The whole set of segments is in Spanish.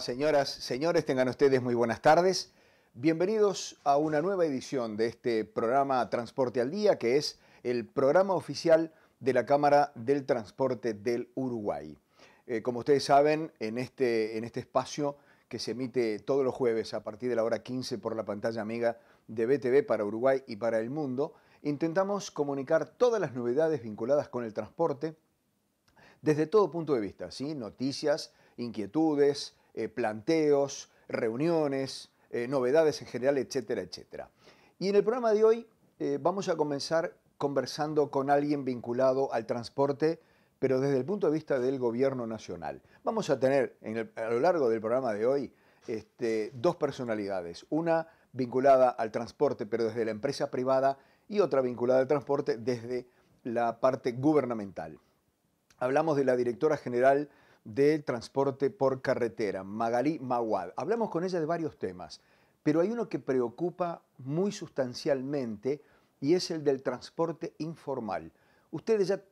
señoras, señores? Tengan ustedes muy buenas tardes. Bienvenidos a una nueva edición de este programa Transporte al Día, que es el programa oficial de la Cámara del Transporte del Uruguay. Eh, como ustedes saben, en este, en este espacio que se emite todos los jueves a partir de la hora 15 por la pantalla amiga de BTV para Uruguay y para el mundo, intentamos comunicar todas las novedades vinculadas con el transporte desde todo punto de vista, ¿sí? noticias, inquietudes, eh, planteos, reuniones, eh, novedades en general, etcétera, etcétera. Y en el programa de hoy eh, vamos a comenzar conversando con alguien vinculado al transporte, pero desde el punto de vista del gobierno nacional. Vamos a tener a lo largo del programa de hoy este, dos personalidades, una vinculada al transporte, pero desde la empresa privada, y otra vinculada al transporte desde la parte gubernamental. Hablamos de la directora general del transporte por carretera, Magalí Maguad. Hablamos con ella de varios temas, pero hay uno que preocupa muy sustancialmente y es el del transporte informal. Ustedes ya,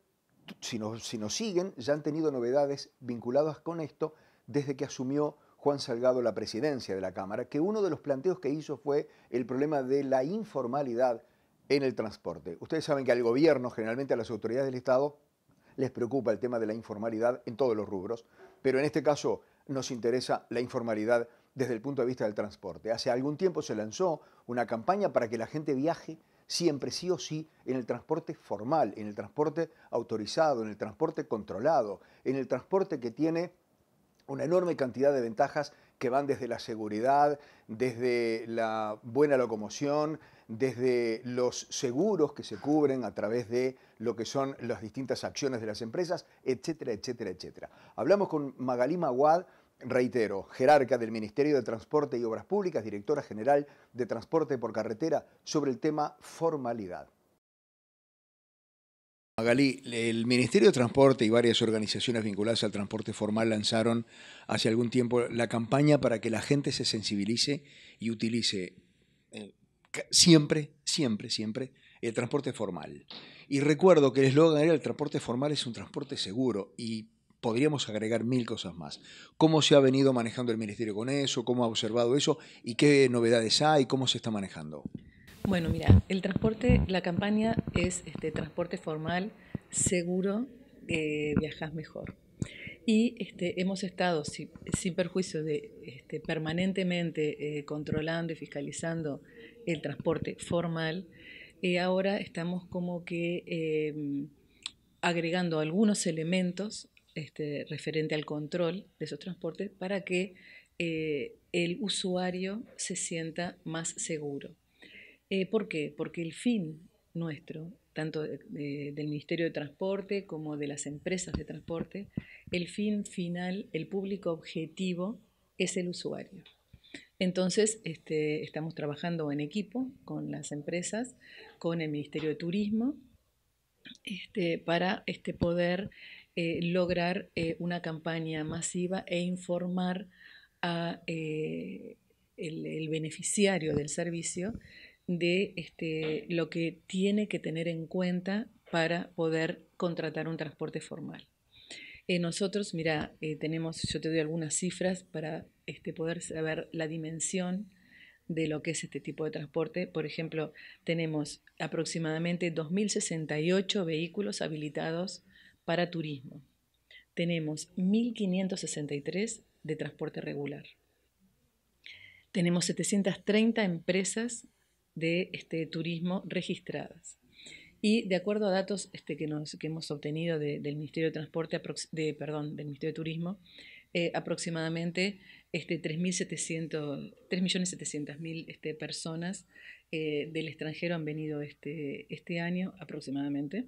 si no si nos siguen, ya han tenido novedades vinculadas con esto desde que asumió Juan Salgado la presidencia de la Cámara, que uno de los planteos que hizo fue el problema de la informalidad en el transporte. Ustedes saben que al gobierno, generalmente a las autoridades del Estado, les preocupa el tema de la informalidad en todos los rubros, pero en este caso nos interesa la informalidad desde el punto de vista del transporte. Hace algún tiempo se lanzó una campaña para que la gente viaje siempre sí o sí en el transporte formal, en el transporte autorizado, en el transporte controlado, en el transporte que tiene una enorme cantidad de ventajas que van desde la seguridad, desde la buena locomoción, desde los seguros que se cubren a través de lo que son las distintas acciones de las empresas, etcétera, etcétera, etcétera. Hablamos con Magalí Maguad, reitero, jerarca del Ministerio de Transporte y Obras Públicas, directora general de Transporte por Carretera, sobre el tema formalidad. Magalí, el Ministerio de Transporte y varias organizaciones vinculadas al transporte formal lanzaron hace algún tiempo la campaña para que la gente se sensibilice y utilice eh, siempre, siempre, siempre el transporte formal. Y recuerdo que el eslogan era el transporte formal es un transporte seguro y podríamos agregar mil cosas más. ¿Cómo se ha venido manejando el Ministerio con eso? ¿Cómo ha observado eso? ¿Y qué novedades hay? ¿Cómo se está manejando? Bueno, mira, el transporte, la campaña es este, transporte formal, seguro, eh, viajas mejor. Y este, hemos estado, sin perjuicio de este, permanentemente eh, controlando y fiscalizando el transporte formal. y eh, ahora estamos como que eh, agregando algunos elementos este, referente al control de esos transportes para que eh, el usuario se sienta más seguro. ¿Por qué? Porque el fin nuestro, tanto del Ministerio de Transporte como de las empresas de transporte, el fin final, el público objetivo es el usuario. Entonces, este, estamos trabajando en equipo con las empresas, con el Ministerio de Turismo, este, para este, poder eh, lograr eh, una campaña masiva e informar al eh, beneficiario del servicio de lo que tiene que tener en cuenta para poder contratar un transporte formal. Eh, nosotros, mira, eh, tenemos, yo te doy algunas cifras para este, poder saber la dimensión de lo que es este tipo de transporte. Por ejemplo, tenemos aproximadamente 2.068 vehículos habilitados para turismo. Tenemos 1.563 de transporte regular. Tenemos 730 empresas de este, turismo registradas. Y de acuerdo a datos este, que, nos, que hemos obtenido del Ministerio de Transporte, de, perdón, del Ministerio de Turismo, eh, aproximadamente este, 3.700.000 este, personas eh, del extranjero han venido este, este año aproximadamente.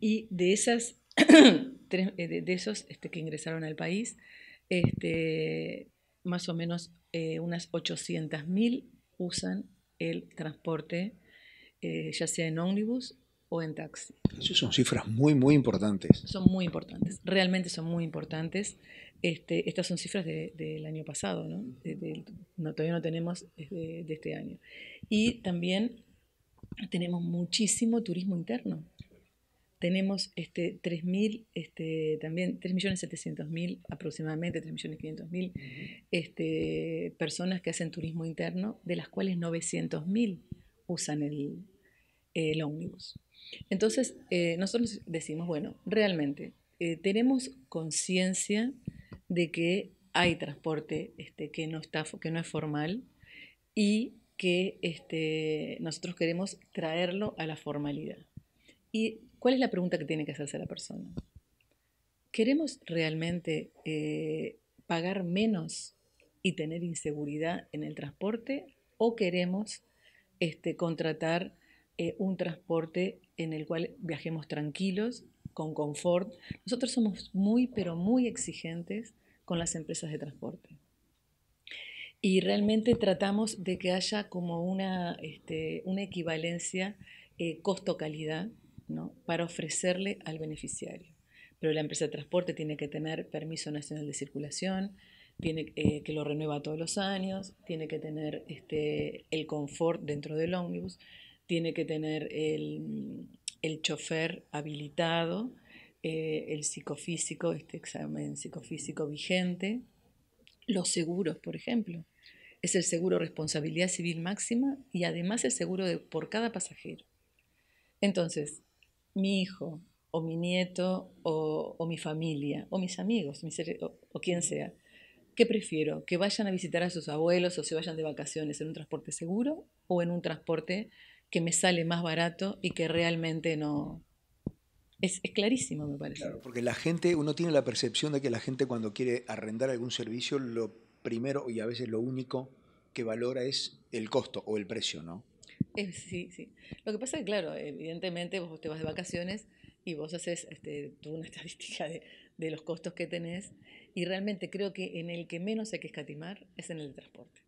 Y de, esas, eh, de esos este, que ingresaron al país, este, más o menos unas 800.000 usan el transporte, ya sea en ómnibus o en taxi. son cifras muy, muy importantes. Son muy importantes, realmente son muy importantes. Este, estas son cifras del año pasado, ¿no? Todavía no tenemos de, este año. Y también tenemos muchísimo turismo interno. Tenemos este, este, también 3.700.000 aproximadamente, 3.500.000 este, personas que hacen turismo interno, de las cuales 900.000 usan el, el ómnibus. Entonces, eh, nosotros decimos, bueno, realmente eh, tenemos conciencia de que hay transporte este, que, no está, que no es formal y que este, nosotros queremos traerlo a la formalidad. ¿Y cuál es la pregunta que tiene que hacerse la persona? ¿Queremos realmente eh, pagar menos y tener inseguridad en el transporte o queremos este, contratar eh, un transporte en el cual viajemos tranquilos, con confort. Nosotros somos muy, pero muy exigentes con las empresas de transporte. Y realmente tratamos de que haya como una, este, equivalencia eh, costo-calidad para ofrecerle al beneficiario. Pero la empresa de transporte tiene que tener permiso nacional de circulación, tiene eh, que lo renueva todos los años, tiene que tener este, el confort dentro del ómnibus tiene que tener el, chofer habilitado, eh, el psicofísico, este examen psicofísico vigente, los seguros, por ejemplo. Es el seguro responsabilidad civil máxima y además el seguro de, por cada pasajero. Entonces, mi hijo o mi nieto o, mi familia o mis amigos mis, o, o quien sea, ¿qué prefiero? ¿Que vayan a visitar a sus abuelos o se vayan de vacaciones en un transporte seguro o en un transporte que me sale más barato y que realmente no... Es, clarísimo, me parece. Claro, porque la gente, uno tiene la percepción de que la gente cuando quiere arrendar algún servicio, lo primero y a veces lo único que valora es el costo o el precio, ¿no? Eh, sí, sí. Lo que pasa es que, claro, evidentemente vos te vas de vacaciones y vos haces este, una estadística de, de los costos que tenés y realmente creo que en el que menos hay que escatimar es en el transporte.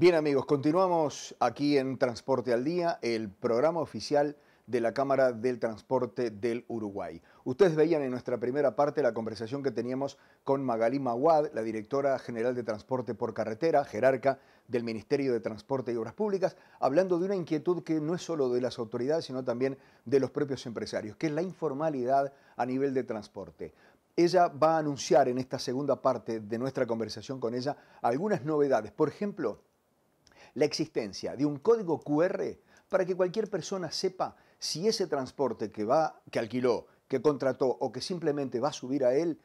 Bien amigos, continuamos aquí en Transporte al Día, el programa oficial de la Cámara del Transporte del Uruguay. Ustedes veían en nuestra primera parte la conversación que teníamos con Magalí Maguad, la directora general de Transporte por Carretera, jerarca del Ministerio de Transporte y Obras Públicas, hablando de una inquietud que no es solo de las autoridades, sino también de los propios empresarios, que es la informalidad a nivel de transporte. Ella va a anunciar en esta segunda parte de nuestra conversación con ella algunas novedades. Por ejemplo, la existencia de un código QR para que cualquier persona sepa si ese transporte que va, que alquiló, que contrató o que simplemente va a subir a él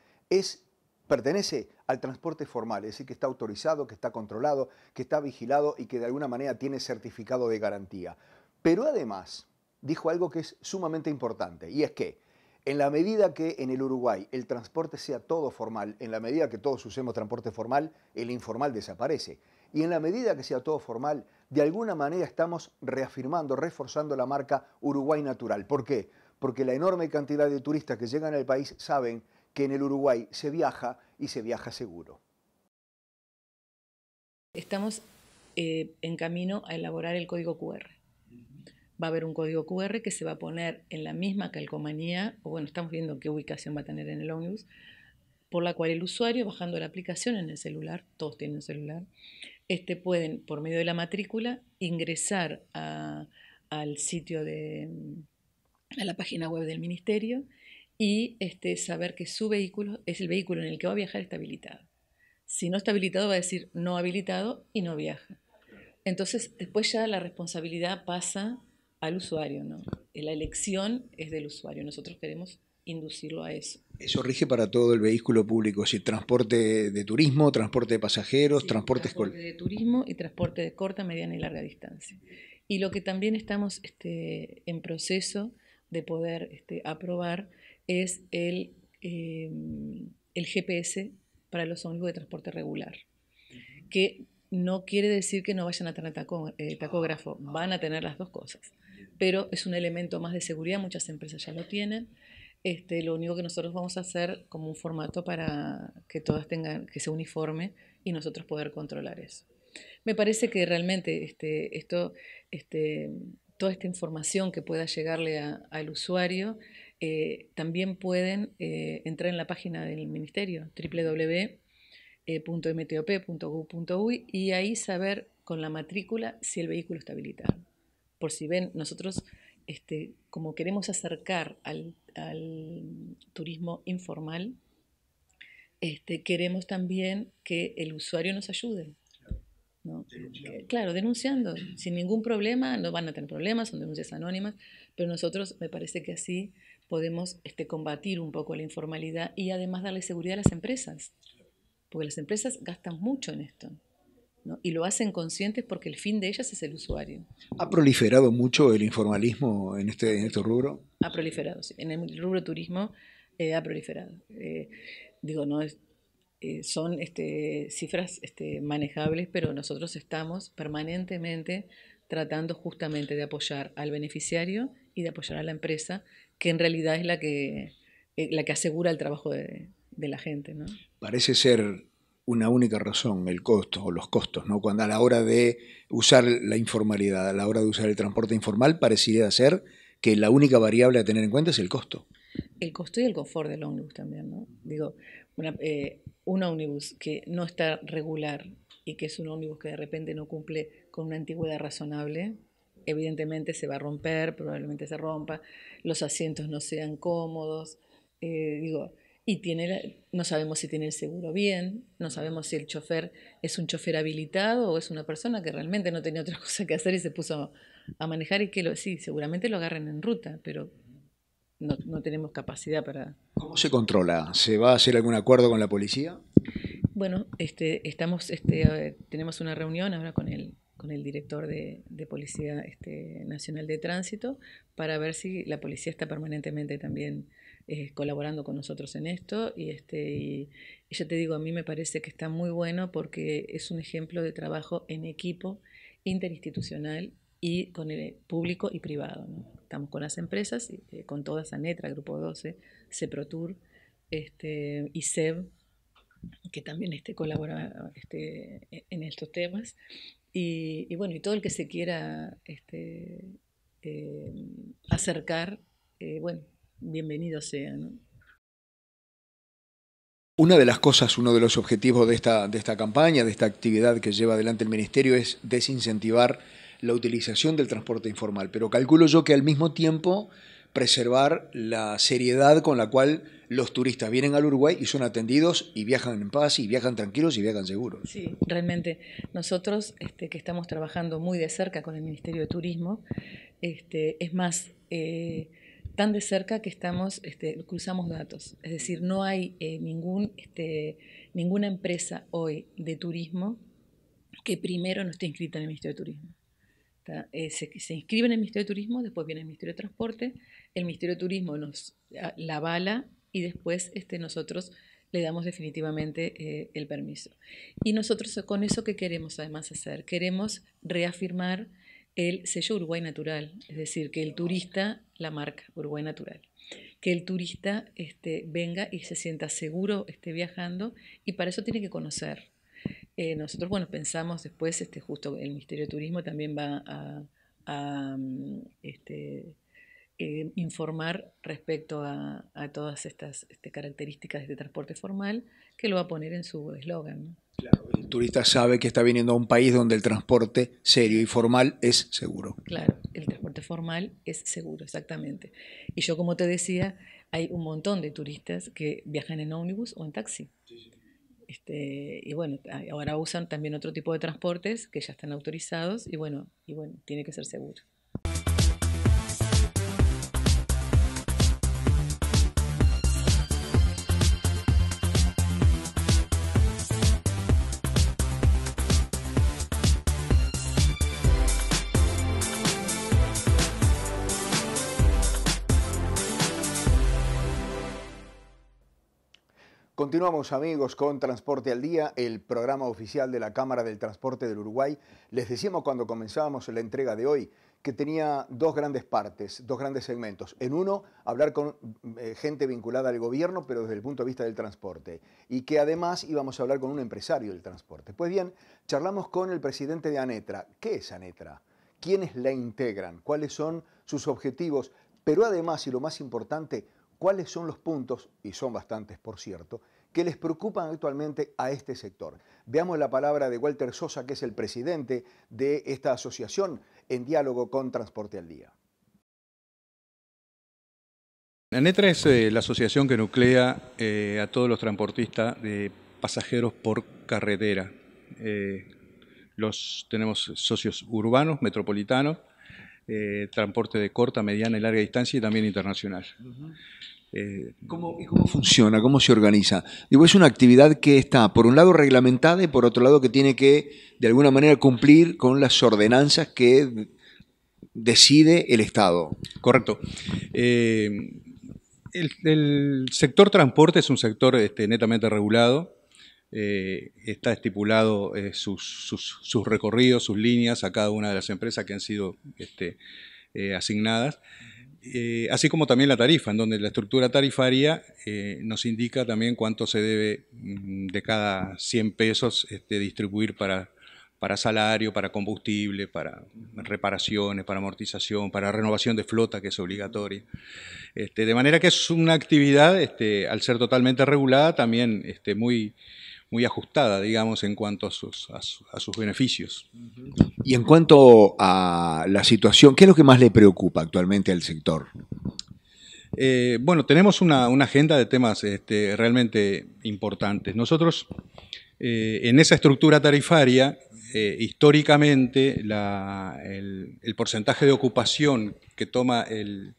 pertenece al transporte formal, es decir, que está autorizado, que está controlado, que está vigilado y que de alguna manera tiene certificado de garantía. Pero además, dijo algo que es sumamente importante, y es que en la medida que en el Uruguay el transporte sea todo formal, en la medida que todos usemos transporte formal, el informal desaparece y en la medida que sea todo formal, de alguna manera estamos reafirmando, reforzando la marca Uruguay Natural. ¿Por qué? Porque la enorme cantidad de turistas que llegan al país saben que en el Uruguay se viaja y se viaja seguro. Estamos eh, en camino a elaborar el código QR. Va a haber un código QR que se va a poner en la misma calcomanía, o bueno, estamos viendo qué ubicación va a tener en el ómnibus, por la cual el usuario, bajando la aplicación en el celular, todos tienen celular, este, pueden, por medio de la matrícula, ingresar al sitio de mm, a la página web del ministerio y este, saber que su vehículo es el vehículo en el que va a viajar está habilitado. Si no está habilitado, va a decir no habilitado y no viaja. Entonces, después ya la responsabilidad pasa al usuario, ¿no? La elección es del usuario. Nosotros queremos inducirlo a eso. Eso rige para todo el vehículo público, si transporte de turismo, transporte de pasajeros, transportes transporte escolar. de turismo y transporte de corta, mediana y larga distancia. Y lo que también estamos este, en proceso de poder este, aprobar es el, em, el GPS para los ómnibus de transporte regular, que no quiere decir que no vayan a tener eh, tacógrafo, ah, van a tener las dos cosas, pero es un elemento más de seguridad, muchas empresas ya lo tienen este, lo único que nosotros vamos a hacer como un formato para que todas tengan, que sea uniforme y nosotros poder controlar eso. Me parece que realmente este, esto, este, toda esta información que pueda llegarle al usuario, eh, también pueden eh, entrar en la página del ministerio, www.mtop.gob.uy eh, y ahí saber con la matrícula si el vehículo está habilitado. Por si ven, nosotros este, como queremos acercar al, turismo informal, este, queremos también que el usuario nos ayude. Claro, denunciando, sin ningún problema, no van a tener problemas, son denuncias anónimas, pero nosotros me parece que así podemos este, combatir un poco la informalidad y además darle seguridad a las empresas, porque las empresas gastan mucho en esto y lo hacen conscientes porque el fin de ellas es el usuario. ¿Ha proliferado mucho el informalismo en este, en este rubro? Ha proliferado, sí. En el rubro turismo eh, ha proliferado. Eh, digo, no eh, son este, cifras este, manejables, pero nosotros estamos permanentemente tratando justamente de apoyar al beneficiario y de apoyar a la empresa, que en realidad es la que, la que asegura el trabajo de, la gente. ¿no? Parece ser una única razón, el costo o los costos, ¿no? Cuando a la hora de usar la informalidad, a la hora de usar el transporte informal, pareciera ser que la única variable a tener en cuenta es el costo. El costo y el confort del ómnibus también, ¿no? Digo, eh, un ómnibus que no está regular y que es un ómnibus que de repente no cumple con una antigüedad razonable, evidentemente se va a romper, probablemente se rompa, los asientos no sean cómodos, eh, digo, y tiene, no sabemos si tiene el seguro bien, no sabemos si el chofer es un chofer habilitado o es una persona que realmente no tenía otra cosa que hacer y se puso a manejar y que lo, sí, seguramente lo agarran en ruta, pero no, tenemos capacidad para... ¿Cómo se controla? ¿Se va a hacer algún acuerdo con la policía? Bueno, este, estamos, este, tenemos una reunión ahora con el, con el director de, Policía este, Nacional de Tránsito para ver si la policía está permanentemente también eh, colaborando con nosotros en esto y, este, y, te digo, a mí me parece que está muy bueno porque es un ejemplo de trabajo en equipo interinstitucional y con el público y privado. Estamos con las empresas, eh, con todas, ANETRA, Grupo 12, CEPROTUR, este, ISEB, que también este, colabora este, e-, en estos temas. Y, y, bueno, y todo el que se quiera este, eh, acercar, bueno, bienvenido sea. Una de las cosas, uno de los objetivos de esta, de esta campaña, de esta actividad que lleva adelante el Ministerio es desincentivar la utilización del transporte informal, pero calculo yo que al mismo tiempo preservar la seriedad con la cual los turistas vienen al Uruguay y son atendidos y viajan en paz y viajan tranquilos y viajan seguros. Sí, realmente. Nosotros este, que estamos trabajando muy de cerca con el Ministerio de Turismo, este, es más... Eh, tan de cerca que estamos, este, cruzamos datos. Es decir, no hay eh, ningún, este, ninguna empresa hoy de turismo que primero no esté inscrita en el Ministerio de Turismo. Eh, se, inscribe en el Ministerio de Turismo, después viene el Ministerio de Transporte, el Ministerio de Turismo nos la avala y después este, nosotros le damos definitivamente eh, el permiso. Y nosotros con eso que queremos además hacer, queremos reafirmar el sello Uruguay Natural, es decir, que el turista, la marca Uruguay Natural, que el turista este, venga y se sienta seguro esté viajando y para eso tiene que conocer. Eh, nosotros, bueno, pensamos después, este, justo el Ministerio de Turismo también va a, mm, este, eh, informar respecto a, todas estas este, características de transporte formal, que lo va a poner en su eslogan. Claro, el turista sabe que está viniendo a un país donde el transporte serio y formal es seguro. Claro, el transporte formal es seguro, exactamente. Y yo, como te decía, hay un montón de turistas que viajan en ómnibus o en taxi. Este, y bueno, ahora usan también otro tipo de transportes que ya están autorizados y bueno, y bueno, tiene que ser seguro. Continuamos amigos con Transporte al Día, el programa oficial de la Cámara del Transporte del Uruguay. Les decíamos cuando comenzábamos la entrega de hoy que tenía dos grandes partes, dos grandes segmentos. En uno, hablar con eh, gente vinculada al gobierno, pero desde el punto de vista del transporte. Y que además íbamos a hablar con un empresario del transporte. Pues bien, charlamos con el presidente de Anetra. ¿Qué es Anetra? ¿Quiénes la integran? ¿Cuáles son sus objetivos? Pero además, y lo más importante, cuáles son los puntos, y son bastantes por cierto, que les preocupan actualmente a este sector. Veamos la palabra de Walter Sosa, que es el presidente de esta asociación en diálogo con Transporte al Día. NETRA es eh, la asociación que nuclea eh, a todos los transportistas de pasajeros por carretera. Eh, los, tenemos socios urbanos, metropolitanos, transporte de corta, mediana y larga distancia y también internacional. Eh, ¿cómo, cómo funciona? ¿Cómo se organiza? Digo, es una actividad que está, por un lado, reglamentada y por otro lado, que tiene que, de alguna manera, cumplir con las ordenanzas que decide el Estado. Correcto. Eh, el, sector transporte es un sector este, netamente regulado. Eh, está estipulado sus, recorridos, sus líneas a cada una de las empresas que han sido este, asignadas. Eh, así como también la tarifa, en donde la estructura tarifaria eh, nos indica también cuánto se debe mm, de cada 100 pesos este, distribuir para, para salario, para combustible, para reparaciones, para amortización, para renovación de flota, que es obligatoria. Este, de manera que es una actividad, este, al ser totalmente regulada, también muy muy ajustada, digamos, en cuanto a sus, a, sus beneficios. Y en cuanto a la situación, ¿qué es lo que más le preocupa actualmente al sector? Eh, bueno, tenemos una, agenda de temas este, realmente importantes. Nosotros, eh, en esa estructura tarifaria, eh, históricamente el, porcentaje de ocupación que toma el,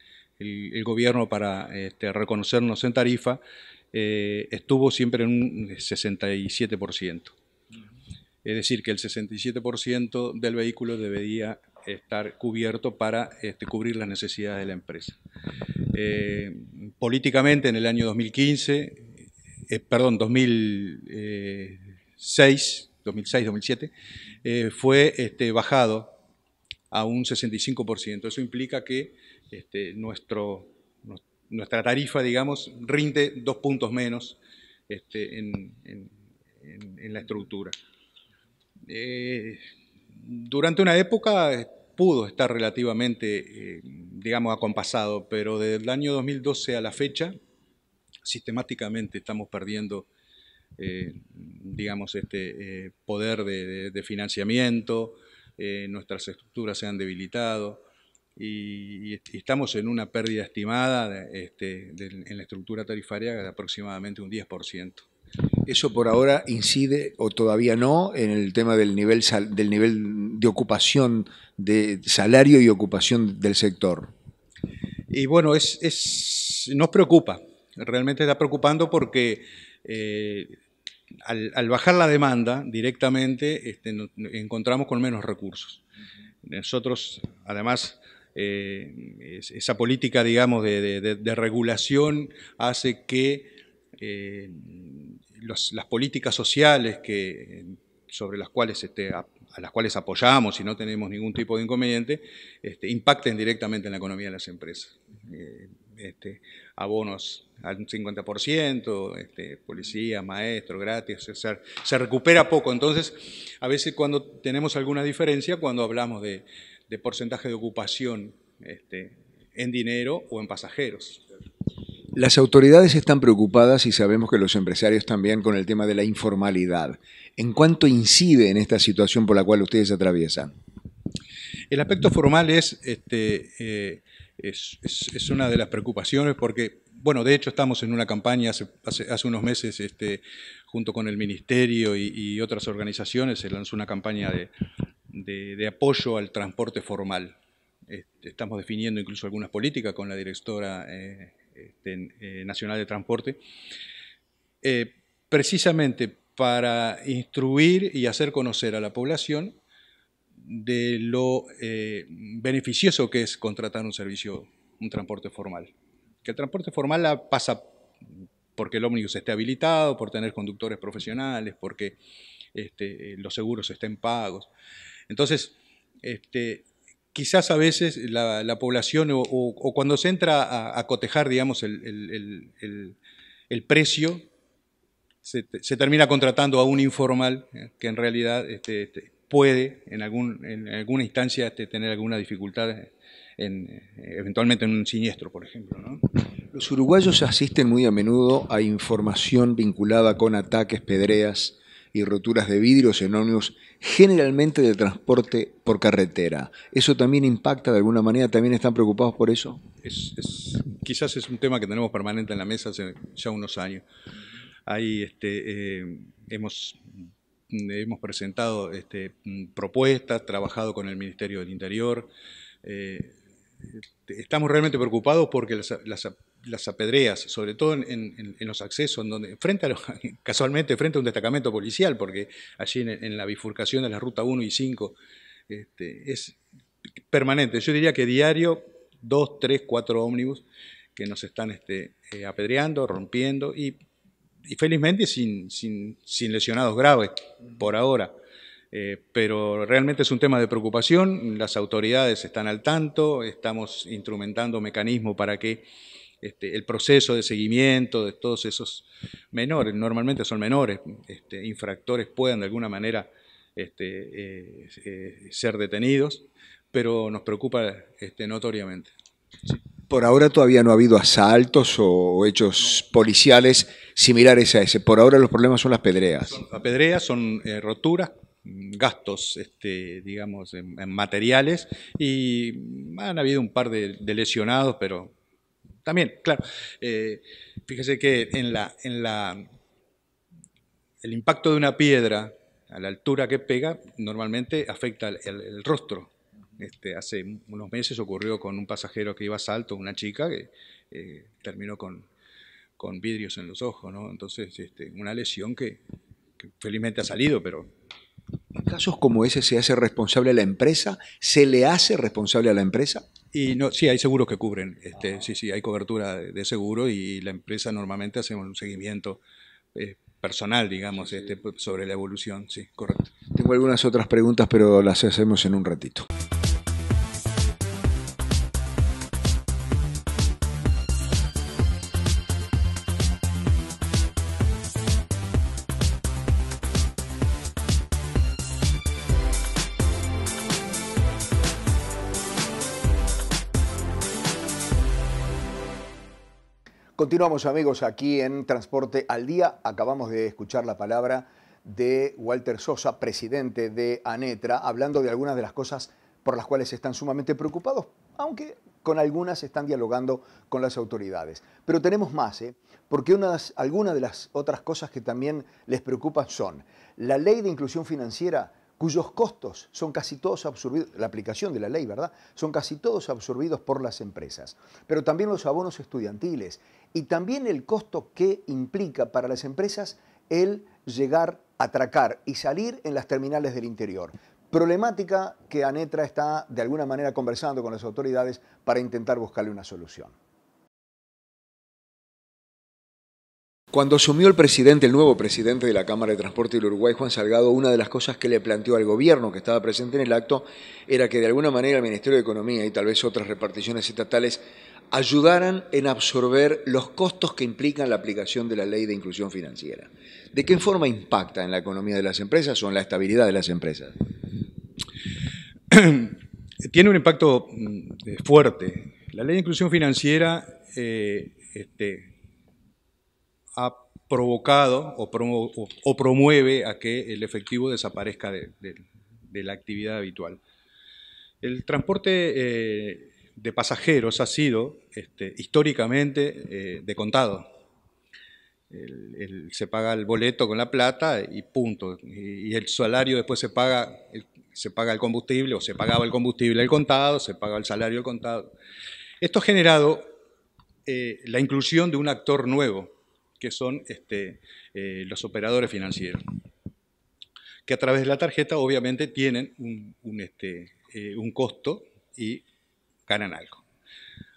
gobierno para este, reconocernos en tarifa eh, estuvo siempre en un 67%. Es decir, que el 67% del vehículo debería estar cubierto para este, cubrir las necesidades de la empresa. Eh, políticamente, en el año 2015, eh, perdón, 2006, 2006-2007, fue este, bajado a un 65%. Eso implica que este, nuestro nuestra tarifa, digamos, rinde dos puntos menos este, en, la estructura. Eh, durante una época eh, pudo estar relativamente, eh, digamos, acompasado, pero desde el año 2012 a la fecha, sistemáticamente estamos perdiendo, digamos, este poder de financiamiento, nuestras estructuras se han debilitado, y, estamos en una pérdida estimada este, en la estructura tarifaria de aproximadamente un 10%. ¿Eso por ahora incide o todavía no en el tema del nivel, del nivel de ocupación, de salario y ocupación del sector? Y bueno, es, nos preocupa, realmente está preocupando porque eh, al, bajar la demanda directamente este, encontramos con menos recursos. Nosotros, además, eh, esa política, digamos, de, regulación hace que eh, las políticas sociales que, sobre las cuales este, a, las cuales apoyamos y no tenemos ningún tipo de inconveniente, este, impacten directamente en la economía de las empresas. Eh, este, abonos al 50%, policía maestro, gratis, se recupera poco. Entonces, a veces cuando tenemos alguna diferencia, cuando hablamos de, de porcentaje de ocupación este, en dinero o en pasajeros. Las autoridades están preocupadas y sabemos que los empresarios también con el tema de la informalidad. ¿En cuánto incide en esta situación por la cual ustedes atraviesan? El aspecto formal es, este, eh, es, una de las preocupaciones porque, bueno, de hecho estamos en una campaña hace, unos meses este, junto con el Ministerio y, otras organizaciones, se lanzó una campaña de, de, apoyo al transporte formal. Este, estamos definiendo incluso algunas políticas con la directora eh, este, eh, nacional de transporte, eh, precisamente para instruir y hacer conocer a la población de lo beneficioso que es contratar un servicio, un transporte formal. Que el transporte formal pasa porque el ómnibus esté habilitado, por tener conductores profesionales, porque este, los seguros estén pagos. Entonces, este, quizás a veces la, población o, cuando se entra a, cotejar, el, precio, se, termina contratando a un informal eh, que en realidad este, este, puede en, alguna instancia tener alguna dificultad en, eventualmente en un siniestro, por ejemplo. Los uruguayos asisten muy a menudo a información vinculada con ataques, pedreas, y roturas de vidrios en generalmente de transporte por carretera. ¿Eso también impacta de alguna manera? ¿También están preocupados por eso? quizás es un tema que tenemos permanente en la mesa hace ya unos años. Ahí este, eh, hemos, hemos presentado este, propuestas, trabajado con el Ministerio del Interior. Eh, estamos realmente preocupados porque las las apedreas, sobre todo en, los accesos, donde, frente casualmente frente a un destacamento policial, porque allí en, la bifurcación de la ruta 1 y 5 este, es permanente. Yo diría que diario, dos, tres, cuatro ómnibus que nos están este, eh, apedreando, rompiendo y, felizmente sin, lesionados graves por ahora. Eh, pero realmente es un tema de preocupación, las autoridades están al tanto, estamos instrumentando mecanismos para que este, el proceso de seguimiento de todos esos menores, normalmente son menores, este, infractores puedan de alguna manera este, eh, eh, ser detenidos, pero nos preocupa este, notoriamente. Por ahora todavía no ha habido asaltos o hechos policiales similares a ese. Por ahora los problemas son las pedreas. las pedreas son eh, roturas, gastos, este, digamos, en, materiales y han habido un par de lesionados, pero también, claro. Eh, fíjese que en la, en la, el impacto de una piedra, a la altura que pega, normalmente afecta el, rostro. Este, hace unos meses ocurrió con un pasajero que iba a salto, una chica que eh, terminó con, vidrios en los ojos, ¿no? Entonces, este, una lesión que, que felizmente ha salido, pero ¿En casos como ese se hace responsable a la empresa? ¿Se le hace responsable a la empresa? Y no, sí, hay seguros que cubren. Este, ah. sí, sí, hay cobertura de seguro y la empresa normalmente hace un seguimiento eh, personal, digamos, Este, sobre la evolución. Sí, correcto. Tengo algunas otras preguntas, pero las hacemos en un ratito. Continuamos amigos aquí en Transporte al Día. Acabamos de escuchar la palabra de Walter Sosa, presidente de ANETRA, hablando de algunas de las cosas por las cuales están sumamente preocupados, aunque con algunas están dialogando con las autoridades. Pero tenemos más, ¿eh? porque unas, algunas de las otras cosas que también les preocupan son la ley de inclusión financiera, cuyos costos son casi todos absorbidos, la aplicación de la ley, ¿verdad? Son casi todos absorbidos por las empresas. Pero también los abonos estudiantiles, y también el costo que implica para las empresas el llegar, a atracar y salir en las terminales del interior. Problemática que Anetra está de alguna manera conversando con las autoridades para intentar buscarle una solución. Cuando asumió el presidente, el nuevo presidente de la Cámara de Transporte del Uruguay, Juan Salgado, una de las cosas que le planteó al gobierno que estaba presente en el acto era que de alguna manera el Ministerio de Economía y tal vez otras reparticiones estatales ayudaran en absorber los costos que implican la aplicación de la ley de inclusión financiera. ¿De qué forma impacta en la economía de las empresas o en la estabilidad de las empresas? Tiene un impacto mm, eh, fuerte. La ley de inclusión financiera eh, este, ha provocado o, promueve a que el efectivo desaparezca de, la actividad habitual. El transporte eh, de pasajeros ha sido este, históricamente eh, de contado. se paga el boleto con la plata y punto. Y, el salario después se paga, el, se paga el combustible o se pagaba el combustible al contado, se paga el salario al contado. Esto ha generado eh, la inclusión de un actor nuevo, que son este, eh, los operadores financieros, que a través de la tarjeta obviamente tienen un, un este, costo y ganan algo.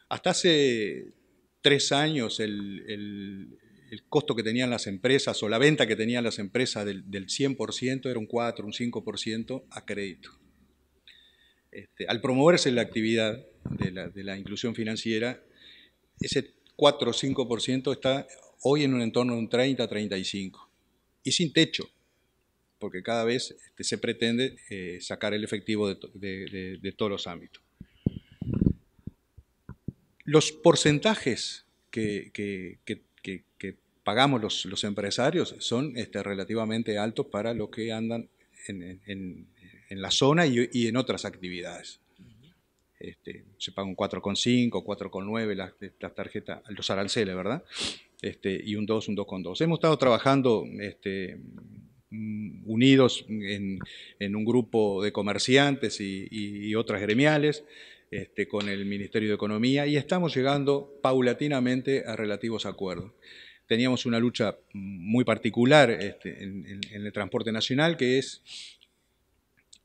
Hasta hace tres años el, costo que tenían las empresas o la venta que tenían las empresas del, 100% era un 4, un 5% a crédito. Este, al promoverse la actividad de la, inclusión financiera, ese 4 o 5% está hoy en un entorno de un 30, 35 y sin techo, porque cada vez este, se pretende eh, sacar el efectivo de todos los ámbitos. Los porcentajes que, pagamos los, empresarios son este, relativamente altos para los que andan en, la zona y, en otras actividades. Este, se pagan 4,5, 4,9 las, tarjetas, los aranceles, ¿verdad? Este, y un 2, un 2,2. Hemos estado trabajando unidos en, un grupo de comerciantes y otras gremiales, este, con el Ministerio de Economía y estamos llegando paulatinamente a relativos acuerdos. Teníamos una lucha muy particular este, en, el transporte nacional, que es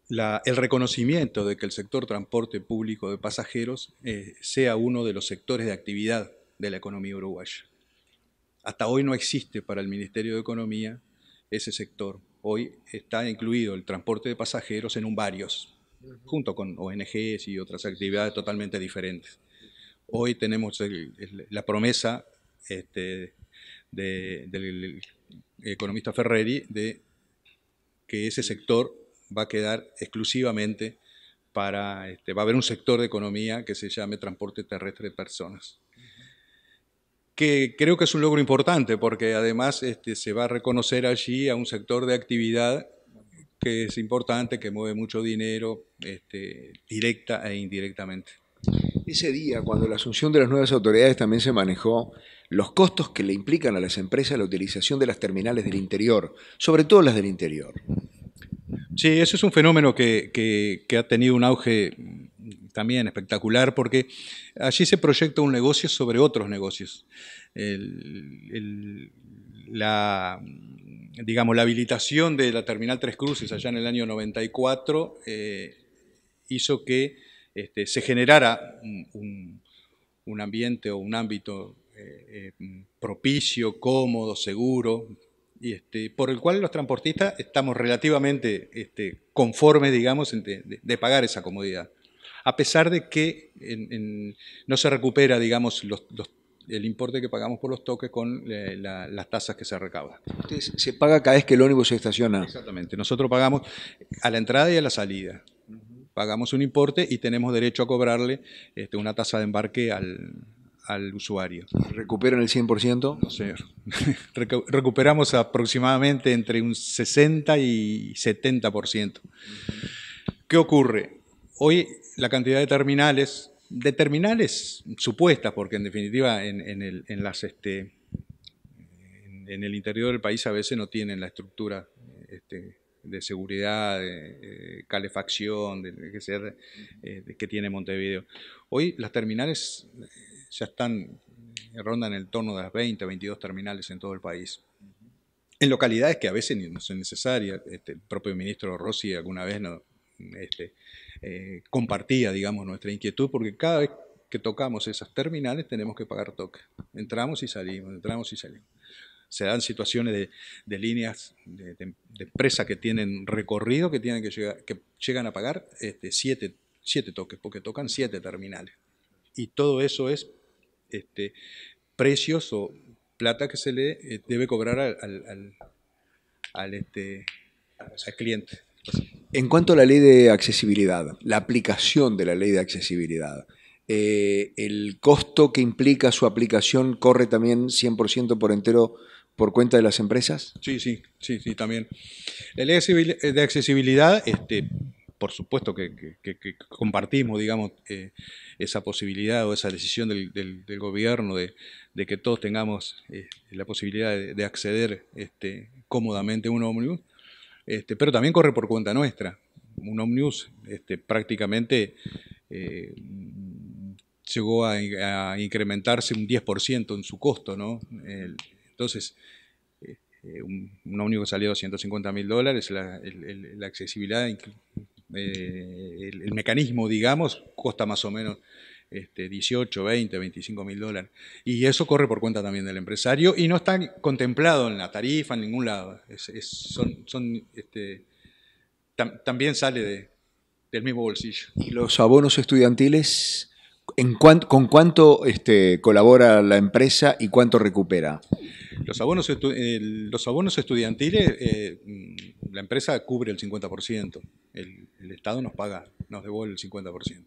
el reconocimiento de que el sector transporte público de pasajeros eh, sea uno de los sectores de actividad de la economía uruguaya. Hasta hoy no existe para el Ministerio de Economía ese sector. Hoy está incluido el transporte de pasajeros en un varios, junto con ONGs y otras actividades totalmente diferentes. Hoy tenemos la promesa este, del economista Ferreri de que ese sector va a quedar exclusivamente para, este, va a haber un sector de economía que se llame transporte terrestre de personas. Que creo que es un logro importante porque además este, se va a reconocer allí a un sector de actividad que es importante, que mueve mucho dinero, este, directa e indirectamente. Ese día, cuando la asunción de las nuevas autoridades también se manejó, los costos que le implican a las empresas la utilización de las terminales del interior, sobre todo las del interior. Sí, eso es un fenómeno que, que, ha tenido un auge también espectacular porque allí se proyecta un negocio sobre otros negocios. la, digamos, la habilitación de la Terminal Tres Cruces allá en el año 94 eh, hizo que este, se generara un, un, ambiente o un ámbito eh, eh, propicio, cómodo, seguro, y este, por el cual los transportistas estamos relativamente este, conformes, digamos, de, pagar esa comodidad. A pesar de que no se recupera, digamos, los el importe que pagamos por los toques con eh, las tasas que se recaudan. se paga cada vez que el ónibus se estaciona. Exactamente. Nosotros pagamos a la entrada y a la salida. Pagamos un importe y tenemos derecho a cobrarle este, una tasa de embarque al, usuario. ¿Recuperan el 100%? No, señor. recuperamos aproximadamente entre un 60 y 70%. ¿Qué ocurre? Hoy la cantidad de terminales de terminales supuestas, porque en definitiva este, en, el, interior del país a veces no tienen la estructura este, de seguridad, de, eh, calefacción, de, eh, de que, tiene Montevideo. Hoy las terminales eh, ya están, rondan el torno de las 20, 22 terminales en todo el país. En localidades que a veces no son necesarias, este, el propio ministro Rossi alguna vez no, eh, compartía, digamos, nuestra inquietud, porque cada vez que tocamos esas terminales tenemos que pagar toques. Entramos y salimos, entramos y salimos. Se dan situaciones de, líneas de, de, que tienen recorrido que tienen que llegar, que llegan a pagar este, siete, siete toques, porque tocan siete terminales. Y todo eso es este, precios o plata que se le eh, debe cobrar al, al, al este, al cliente. En cuanto a la ley de accesibilidad, la aplicación de la ley de accesibilidad, eh, el costo que implica su aplicación corre también 100% por entero por cuenta de las empresas? Sí, sí, sí, sí, también. La ley de accesibilidad, este, por supuesto que, compartimos, digamos, eh, esa posibilidad o esa decisión del, gobierno de, que todos tengamos eh, la posibilidad de, acceder este, cómodamente a un ómnibus. Este, pero también corre por cuenta nuestra. Un Omnius este, prácticamente eh, llegó a, incrementarse un 10% en su costo, ¿no? entonces, eh, eh, un, Omnius salió a 150 mil dólares, la, accesibilidad, el, el, mecanismo, digamos, cuesta más o menos 18, 20, 25 mil dólares. Y eso corre por cuenta también del empresario y no está contemplado en la tarifa, en ningún lado. son, este, también sale de, del mismo bolsillo. ¿Y los abonos estudiantiles? ¿En ¿Con cuánto este, colabora la empresa y cuánto recupera? Los abonos, los abonos estudiantiles, eh, la empresa cubre el 50%, el, Estado nos paga, nos devuelve el 50%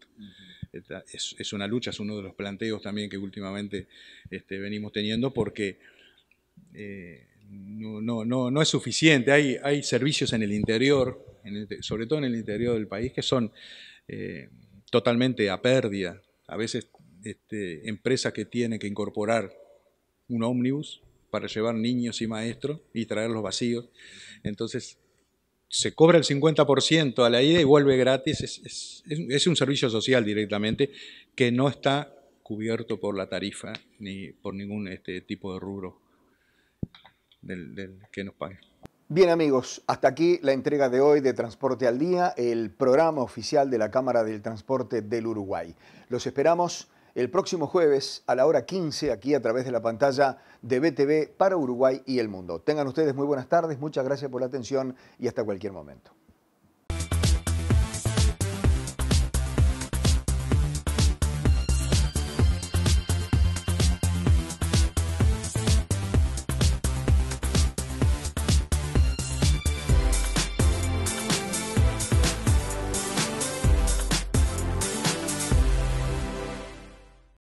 es, una lucha, es uno de los planteos también que últimamente este, venimos teniendo porque eh, no, no, no, es suficiente. Hay, hay servicios en el interior, sobre todo en el interior del país, que son eh, totalmente a pérdida. A veces este, empresas que tienen que incorporar un ómnibus para llevar niños y maestros y traerlos vacíos. Entonces, se cobra el 50% a la ida y vuelve gratis. Es, un servicio social directamente que no está cubierto por la tarifa ni por ningún este, tipo de rubro que nos pague. Bien amigos, hasta aquí la entrega de hoy de Transporte al Día, el programa oficial de la Cámara del Transporte del Uruguay. Los esperamos el próximo jueves a la hora 15 aquí a través de la pantalla de BTV para Uruguay y el mundo. Tengan ustedes muy buenas tardes, muchas gracias por la atención y hasta cualquier momento.